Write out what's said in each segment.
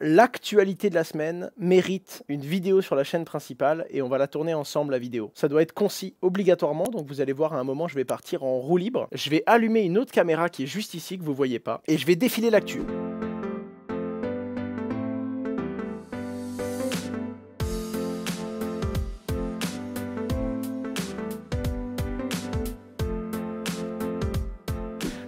l'actualité de la semaine mérite une vidéo sur la chaîne principale et on va la tourner ensemble la vidéo. Ça doit être concis obligatoirement, donc vous allez voir à un moment je vais partir en roue libre. Je vais allumer une autre caméra qui est juste ici que vous voyez pas et je vais défiler l'actu.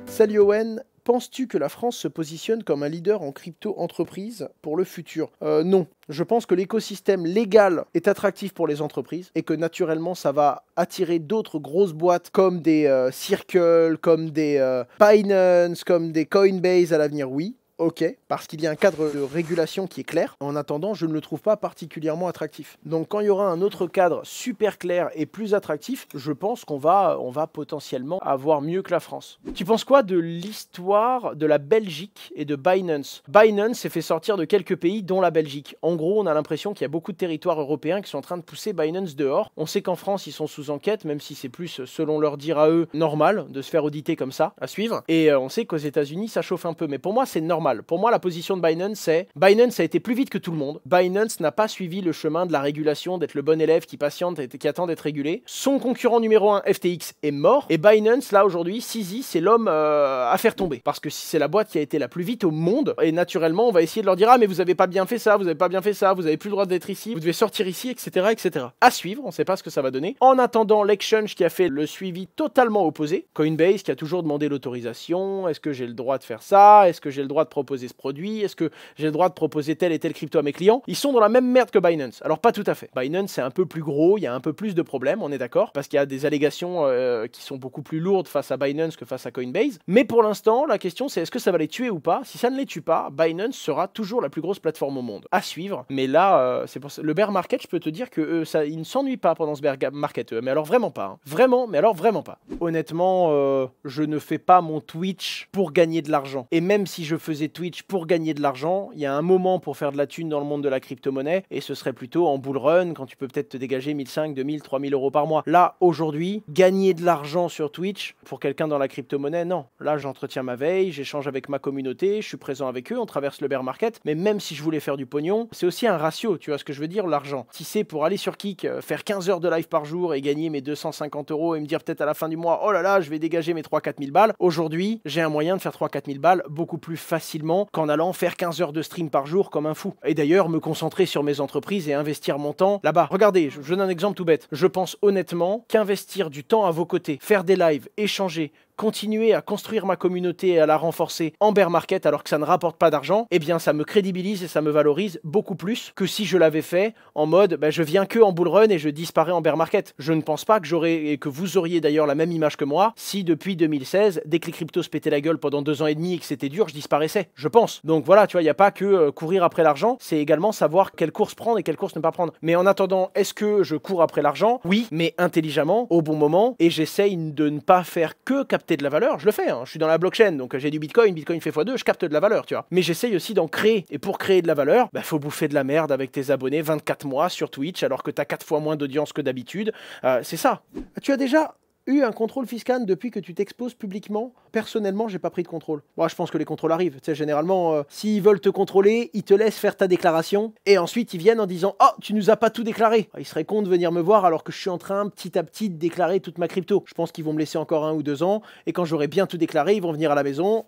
Salut Owen, Penses-tu que la France se positionne comme un leader en crypto-entreprise pour le futur euh, Non. Je pense que l'écosystème légal est attractif pour les entreprises et que naturellement ça va attirer d'autres grosses boîtes comme des euh, Circle, comme des pinance, euh, comme des Coinbase à l'avenir, oui ok, parce qu'il y a un cadre de régulation qui est clair. En attendant, je ne le trouve pas particulièrement attractif. Donc quand il y aura un autre cadre super clair et plus attractif, je pense qu'on va, on va potentiellement avoir mieux que la France. Tu penses quoi de l'histoire de la Belgique et de Binance Binance s'est fait sortir de quelques pays, dont la Belgique. En gros, on a l'impression qu'il y a beaucoup de territoires européens qui sont en train de pousser Binance dehors. On sait qu'en France, ils sont sous enquête, même si c'est plus, selon leur dire à eux, normal de se faire auditer comme ça, à suivre. Et euh, on sait qu'aux États-Unis, ça chauffe un peu. Mais pour moi, c'est normal. Pour moi, la position de Binance, c'est Binance a été plus vite que tout le monde. Binance n'a pas suivi le chemin de la régulation, d'être le bon élève qui patiente et qui attend d'être régulé. Son concurrent numéro 1, FTX, est mort. Et Binance, là aujourd'hui, Sisi, c'est l'homme euh, à faire tomber. Parce que si c'est la boîte qui a été la plus vite au monde, et naturellement, on va essayer de leur dire Ah, mais vous avez pas bien fait ça, vous avez pas bien fait ça, vous avez plus le droit d'être ici, vous devez sortir ici, etc. etc. À suivre, on sait pas ce que ça va donner. En attendant, l'exchange qui a fait le suivi totalement opposé, Coinbase qui a toujours demandé l'autorisation, est-ce que j'ai le droit de faire ça, est-ce que j'ai le droit de proposer ce produit Est-ce que j'ai le droit de proposer telle et telle crypto à mes clients Ils sont dans la même merde que Binance. Alors pas tout à fait. Binance c'est un peu plus gros, il y a un peu plus de problèmes, on est d'accord, parce qu'il y a des allégations euh, qui sont beaucoup plus lourdes face à Binance que face à Coinbase. Mais pour l'instant, la question c'est est-ce que ça va les tuer ou pas Si ça ne les tue pas, Binance sera toujours la plus grosse plateforme au monde. À suivre. Mais là, euh, c'est pour ça. le bear market, je peux te dire que euh, ça, ils ne s'ennuient pas pendant ce bear market. Mais alors vraiment pas. Hein. Vraiment, mais alors vraiment pas. Honnêtement, je ne fais pas mon Twitch pour gagner de l'argent. Et même si je faisais Twitch pour gagner de l'argent. Il y a un moment pour faire de la thune dans le monde de la crypto-monnaie et ce serait plutôt en bull run quand tu peux peut-être te dégager 1500, 2000, 3000 euros par mois. Là, aujourd'hui, gagner de l'argent sur Twitch pour quelqu'un dans la crypto-monnaie, non. Là, j'entretiens ma veille, j'échange avec ma communauté, je suis présent avec eux, on traverse le bear market. Mais même si je voulais faire du pognon, c'est aussi un ratio, tu vois ce que je veux dire, l'argent. Si c'est pour aller sur Kik, euh, faire 15 heures de live par jour et gagner mes 250 euros et me dire peut-être à la fin du mois, oh là là, je vais dégager mes 3-4 000 balles, aujourd'hui, j'ai un moyen de faire 3-4 balles beaucoup plus facile qu'en allant faire 15 heures de stream par jour comme un fou. Et d'ailleurs, me concentrer sur mes entreprises et investir mon temps là-bas. Regardez, je, je donne un exemple tout bête. Je pense honnêtement qu'investir du temps à vos côtés, faire des lives, échanger, continuer à construire ma communauté et à la renforcer en bear market alors que ça ne rapporte pas d'argent, eh bien ça me crédibilise et ça me valorise beaucoup plus que si je l'avais fait en mode bah, je viens que en bull run et je disparais en bear market. Je ne pense pas que j'aurais et que vous auriez d'ailleurs la même image que moi si depuis 2016, dès que les cryptos se pétaient la gueule pendant deux ans et demi et que c'était dur, je disparaissais. Je pense. Donc voilà, tu vois, il n'y a pas que euh, courir après l'argent, c'est également savoir quelle course prendre et quelle course ne pas prendre. Mais en attendant, est-ce que je cours après l'argent Oui, mais intelligemment, au bon moment, et j'essaye de ne pas faire que capter de la valeur, je le fais. Hein. Je suis dans la blockchain, donc j'ai du Bitcoin, Bitcoin fait x2, je capte de la valeur, tu vois. Mais j'essaye aussi d'en créer. Et pour créer de la valeur, bah, faut bouffer de la merde avec tes abonnés 24 mois sur Twitch, alors que tu as 4 fois moins d'audience que d'habitude. Euh, c'est ça. Tu as déjà eu un contrôle fiscal depuis que tu t'exposes publiquement Personnellement, j'ai pas pris de contrôle. Moi, je pense que les contrôles arrivent. Tu sais, généralement, euh, s'ils veulent te contrôler, ils te laissent faire ta déclaration et ensuite ils viennent en disant Oh, tu nous as pas tout déclaré. Ah, ils seraient cons de venir me voir alors que je suis en train petit à petit de déclarer toute ma crypto. Je pense qu'ils vont me laisser encore un ou deux ans et quand j'aurai bien tout déclaré, ils vont venir à la maison.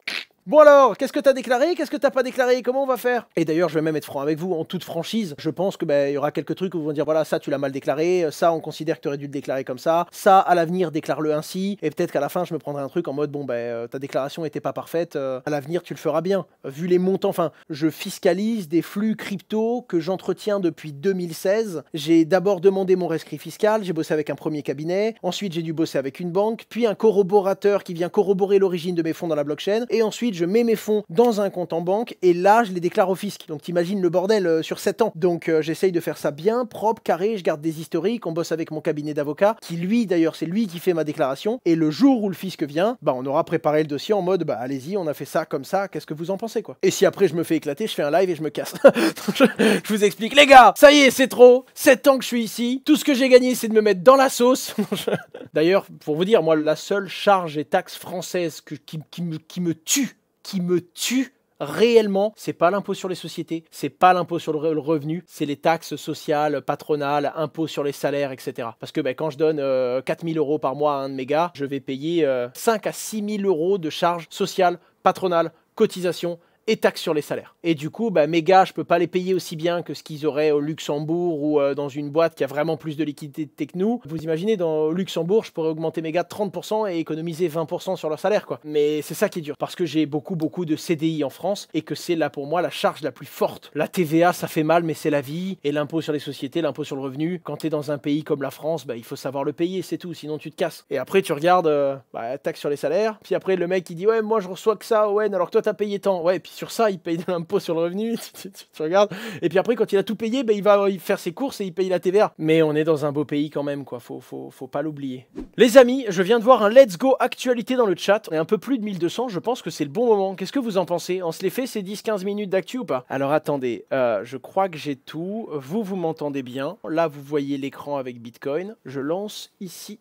Bon alors, qu'est-ce que t'as déclaré Qu'est-ce que t'as pas déclaré Comment on va faire Et d'ailleurs, je vais même être franc avec vous, en toute franchise, je pense que ben, il y aura quelques trucs où vous vont dire voilà, ça tu l'as mal déclaré, euh, ça on considère que aurais dû le déclarer comme ça, ça à l'avenir déclare-le ainsi, et peut-être qu'à la fin je me prendrai un truc en mode bon ben euh, ta déclaration était pas parfaite, euh, à l'avenir tu le feras bien. Vu les montants, enfin, je fiscalise des flux crypto que j'entretiens depuis 2016. J'ai d'abord demandé mon rescrit fiscal, j'ai bossé avec un premier cabinet, ensuite j'ai dû bosser avec une banque, puis un corroborateur qui vient corroborer l'origine de mes fonds dans la blockchain, et ensuite je mets mes fonds dans un compte en banque et là je les déclare au fisc. Donc t'imagines le bordel euh, sur 7 ans. Donc euh, j'essaye de faire ça bien, propre, carré, je garde des historiques, on bosse avec mon cabinet d'avocat qui lui d'ailleurs c'est lui qui fait ma déclaration, et le jour où le fisc vient, bah on aura préparé le dossier en mode bah allez-y, on a fait ça comme ça, qu'est-ce que vous en pensez quoi. Et si après je me fais éclater, je fais un live et je me casse. je, vous explique, les gars, ça y est, c'est trop, 7 ans que je suis ici, tout ce que j'ai gagné c'est de me mettre dans la sauce. d'ailleurs, pour vous dire, moi la seule charge et taxe française qui me tue qui me tue réellement, c'est pas l'impôt sur les sociétés, c'est pas l'impôt sur le revenu, c'est les taxes sociales, patronales, impôts sur les salaires, etc. Parce que ben, quand je donne 4000 euh, euros par mois à un de mes gars, je vais payer 5 euh, à 6000 euros de charges sociales, patronales, cotisations, et taxe sur les salaires. Et du coup, bah, mes gars, je peux pas les payer aussi bien que ce qu'ils auraient au Luxembourg ou euh, dans une boîte qui a vraiment plus de liquidité que nous. Vous imaginez, dans Luxembourg, je pourrais augmenter mes gars de 30% et économiser 20% sur leur salaire, quoi. Mais c'est ça qui est dur, parce que j'ai beaucoup, beaucoup de CDI en France et que c'est là pour moi la charge la plus forte. La TVA, ça fait mal, mais c'est la vie. Et l'impôt sur les sociétés, l'impôt sur le revenu, quand tu es dans un pays comme la France, bah, il faut savoir le payer, c'est tout, sinon tu te casses. Et après, tu regardes, euh, bah, taxe sur les salaires, puis après, le mec, qui dit, ouais, moi, je reçois que ça, ouais, alors que toi, as payé tant, ouais, puis sur ça, il paye de l'impôt sur le revenu, tu, regardes. Et puis après, quand il a tout payé, ben il va faire ses courses et il paye la TVA. Mais on est dans un beau pays quand même, quoi, faut, faut, faut pas l'oublier. Les amis, je viens de voir un Let's Go Actualité dans le chat, et un peu plus de 1200, je pense que c'est le bon moment. Qu'est-ce que vous en pensez On se les fait ces 10-15 minutes d'actu ou pas Alors attendez, euh, je crois que j'ai tout, vous, vous m'entendez bien. Là, vous voyez l'écran avec Bitcoin, je lance ici.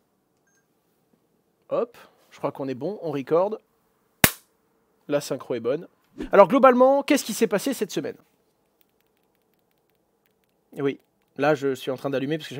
Hop, je crois qu'on est bon, on record. La synchro est bonne. Alors globalement, qu'est-ce qui s'est passé cette semaine Oui, Là, je suis en train d'allumer parce que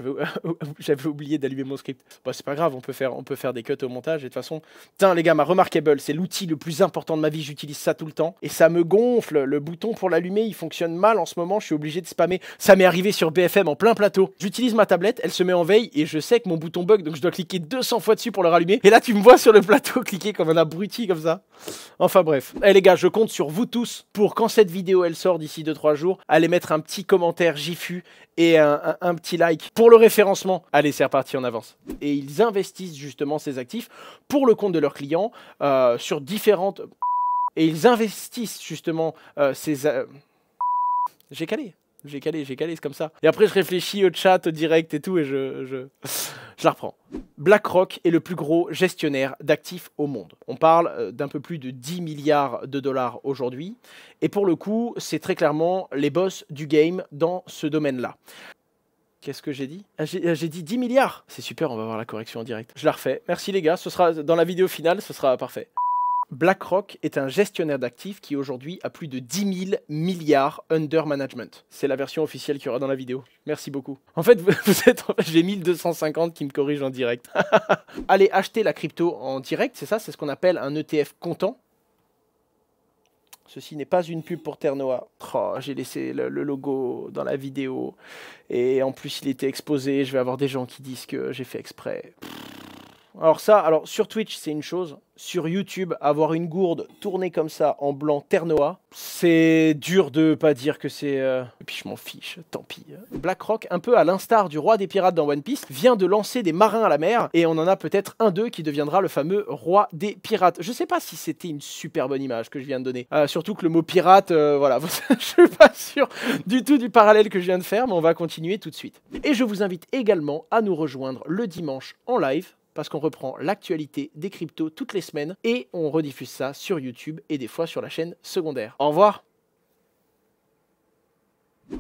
j'avais oublié d'allumer mon script. Bon, bah, c'est pas grave, on peut, faire, on peut faire des cuts au montage. Et de toute façon, Tiens, les gars, ma Remarkable, c'est l'outil le plus important de ma vie. J'utilise ça tout le temps. Et ça me gonfle. Le bouton pour l'allumer, il fonctionne mal en ce moment. Je suis obligé de spammer. Ça m'est arrivé sur BFM en plein plateau. J'utilise ma tablette, elle se met en veille et je sais que mon bouton bug, donc je dois cliquer 200 fois dessus pour le rallumer. Et là, tu me vois sur le plateau cliquer comme un abruti comme ça. Enfin bref. Eh les gars, je compte sur vous tous pour quand cette vidéo elle sort d'ici 2-3 jours, allez mettre un petit commentaire JFU et. Euh, un, petit like pour le référencement. Allez, c'est reparti en avance. Et ils investissent justement ces actifs pour le compte de leurs clients euh, sur différentes... Et ils investissent justement euh, ces... Euh, j'ai calé j'ai calé, j'ai calé, c'est comme ça. Et après, je réfléchis au chat, au direct et tout, et je, je, la reprends. BlackRock est le plus gros gestionnaire d'actifs au monde. On parle euh, d'un peu plus de 10 milliards de dollars aujourd'hui. Et pour le coup, c'est très clairement les boss du game dans ce domaine-là. Qu'est-ce que j'ai dit ah, euh, J'ai dit 10 milliards C'est super, on va voir la correction en direct. Je la refais. Merci les gars, ce sera dans la vidéo finale, ce sera parfait. BlackRock est un gestionnaire d'actifs qui aujourd'hui a plus de 10 000 milliards under management. C'est la version officielle qu'il y aura dans la vidéo. Merci beaucoup. En fait, vous, j'ai 1250 qui me corrigent en direct. Allez acheter la crypto en direct, c'est ça, c'est ce qu'on appelle un ETF comptant. Ceci n'est pas une pub pour Ternoa. Oh, j'ai laissé le, logo dans la vidéo et en plus il était exposé. Je vais avoir des gens qui disent que j'ai fait exprès. Alors ça, alors sur Twitch, c'est une chose. Sur YouTube, avoir une gourde tournée comme ça en blanc ternoa, c'est dur de pas dire que c'est... Euh, et puis je m'en fiche, tant pis. BlackRock, un peu à l'instar du roi des pirates dans One Piece, vient de lancer des marins à la mer, et on en a peut-être un d'eux qui deviendra le fameux roi des pirates. Je sais pas si c'était une super bonne image que je viens de donner. Euh, surtout que le mot pirate, euh, voilà, je suis pas sûr du tout du parallèle que je viens de faire, mais on va continuer tout de suite. Et je vous invite également à nous rejoindre le dimanche en live parce qu'on reprend l'actualité des cryptos toutes les semaines et on rediffuse ça sur YouTube et des fois sur la chaîne secondaire. Au revoir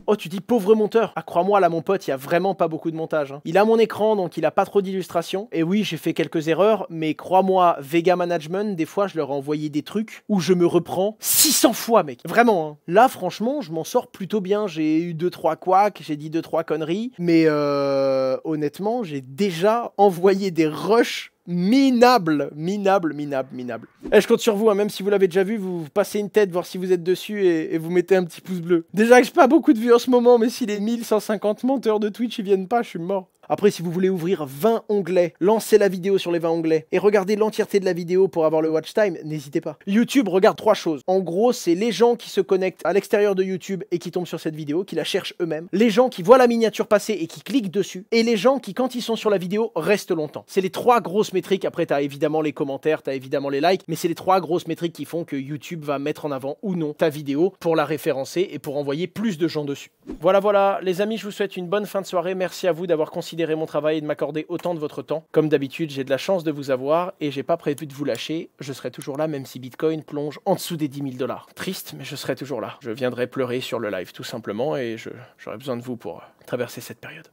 Oh, tu dis pauvre monteur. Ah, crois-moi, là, mon pote, il y a vraiment pas beaucoup de montage. Hein. Il a mon écran, donc il a pas trop d'illustrations. Et oui, j'ai fait quelques erreurs, mais crois-moi, Vega Management, des fois, je leur ai envoyé des trucs où je me reprends 600 fois, mec. Vraiment, hein. Là, franchement, je m'en sors plutôt bien. J'ai eu 2-3 couacs, j'ai dit 2-3 conneries, mais euh, honnêtement, j'ai déjà envoyé des rushs minable, minable, minable, minable. Et eh, je compte sur vous, hein, même si vous l'avez déjà vu, vous passez une tête, voir si vous êtes dessus et, vous mettez un petit pouce bleu. Déjà que j'ai pas beaucoup de vues en ce moment, mais si les 1150 menteurs de Twitch ils viennent pas, je suis mort. Après, si vous voulez ouvrir 20 onglets, lancer la vidéo sur les 20 onglets et regarder l'entièreté de la vidéo pour avoir le watch time, n'hésitez pas. YouTube regarde trois choses. En gros, c'est les gens qui se connectent à l'extérieur de YouTube et qui tombent sur cette vidéo, qui la cherchent eux-mêmes, les gens qui voient la miniature passer et qui cliquent dessus, et les gens qui, quand ils sont sur la vidéo, restent longtemps. C'est les trois grosses métriques. Après, t'as évidemment les commentaires, t'as évidemment les likes, mais c'est les trois grosses métriques qui font que YouTube va mettre en avant ou non ta vidéo pour la référencer et pour envoyer plus de gens dessus. Voilà, voilà, les amis, je vous souhaite une bonne fin de soirée. Merci à vous d'avoir considéré mon travail et de m'accorder autant de votre temps. Comme d'habitude, j'ai de la chance de vous avoir et j'ai pas prévu de vous lâcher. Je serai toujours là même si Bitcoin plonge en dessous des 10 000 dollars. Triste, mais je serai toujours là. Je viendrai pleurer sur le live tout simplement et j'aurai besoin de vous pour euh, traverser cette période.